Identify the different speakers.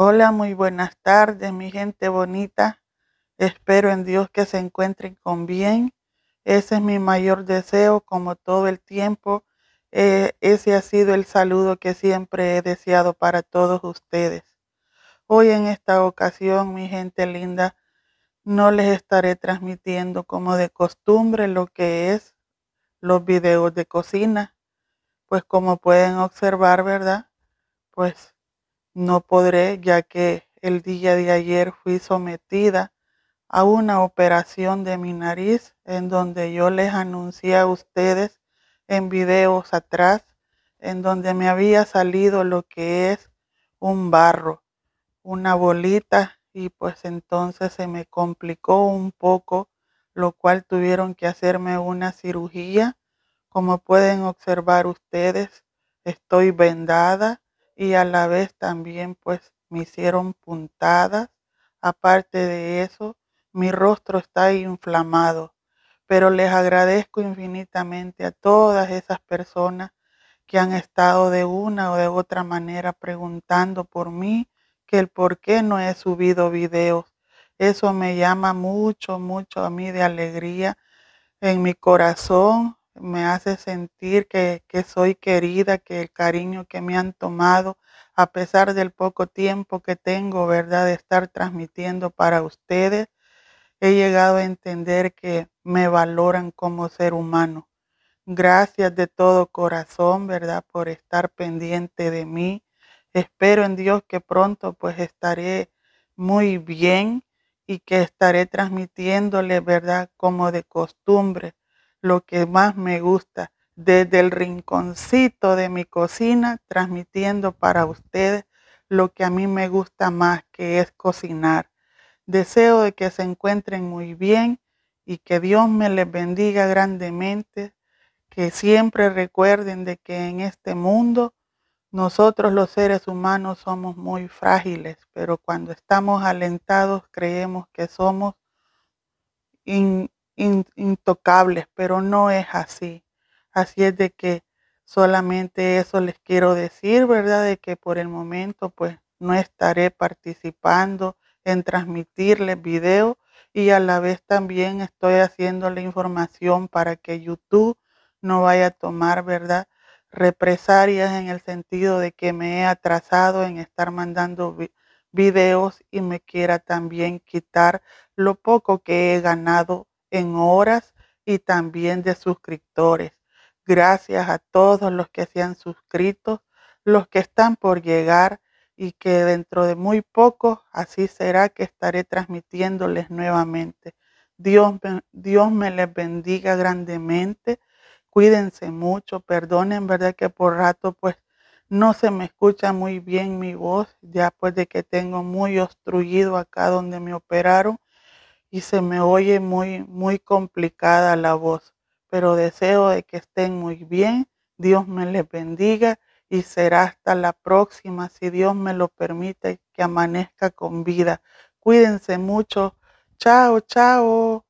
Speaker 1: Hola, muy buenas tardes, mi gente bonita. Espero en Dios que se encuentren con bien. Ese es mi mayor deseo, como todo el tiempo. Eh, ese ha sido el saludo que siempre he deseado para todos ustedes. Hoy en esta ocasión, mi gente linda, no les estaré transmitiendo como de costumbre lo que es los videos de cocina. Pues como pueden observar, ¿verdad? Pues no podré, ya que el día de ayer fui sometida a una operación de mi nariz en donde yo les anuncié a ustedes en videos atrás, en donde me había salido lo que es un barro, una bolita, y pues entonces se me complicó un poco, lo cual tuvieron que hacerme una cirugía. Como pueden observar ustedes, estoy vendada y a la vez también pues me hicieron puntadas. Aparte de eso, mi rostro está inflamado, pero les agradezco infinitamente a todas esas personas que han estado de una o de otra manera preguntando por mí, que el por qué no he subido videos. Eso me llama mucho, mucho a mí de alegría en mi corazón, me hace sentir que, soy querida, que el cariño que me han tomado, a pesar del poco tiempo que tengo, ¿verdad?, de estar transmitiendo para ustedes, he llegado a entender que me valoran como ser humano. Gracias de todo corazón, ¿verdad?, por estar pendiente de mí. Espero en Dios que pronto pues estaré muy bien y que estaré transmitiéndole, ¿verdad?, como de costumbre lo que más me gusta, desde el rinconcito de mi cocina, transmitiendo para ustedes lo que a mí me gusta más, que es cocinar. Deseo de que se encuentren muy bien y que Dios me les bendiga grandemente, que siempre recuerden de que en este mundo nosotros los seres humanos somos muy frágiles, pero cuando estamos alentados creemos que somos intocables, pero no es así. Así es de que solamente eso les quiero decir, ¿verdad? De que por el momento pues no estaré participando en transmitirles videos y a la vez también estoy haciendo la información para que YouTube no vaya a tomar, ¿verdad? represalias en el sentido de que me he atrasado en estar mandando videos y me quiera también quitar lo poco que he ganado en horas y también de suscriptores. Gracias a todos los que se han suscrito, los que están por llegar y que dentro de muy poco así será que estaré transmitiéndoles nuevamente. Dios, Dios me les bendiga grandemente. Cuídense mucho, perdonen, ¿verdad? Que por rato pues no se me escucha muy bien mi voz, ya pues de que tengo muy obstruido acá donde me operaron y se me oye muy, muy complicada la voz, pero deseo de que estén muy bien. Dios me les bendiga y será hasta la próxima, si Dios me lo permite, que amanezca con vida. Cuídense mucho. Chao, chao.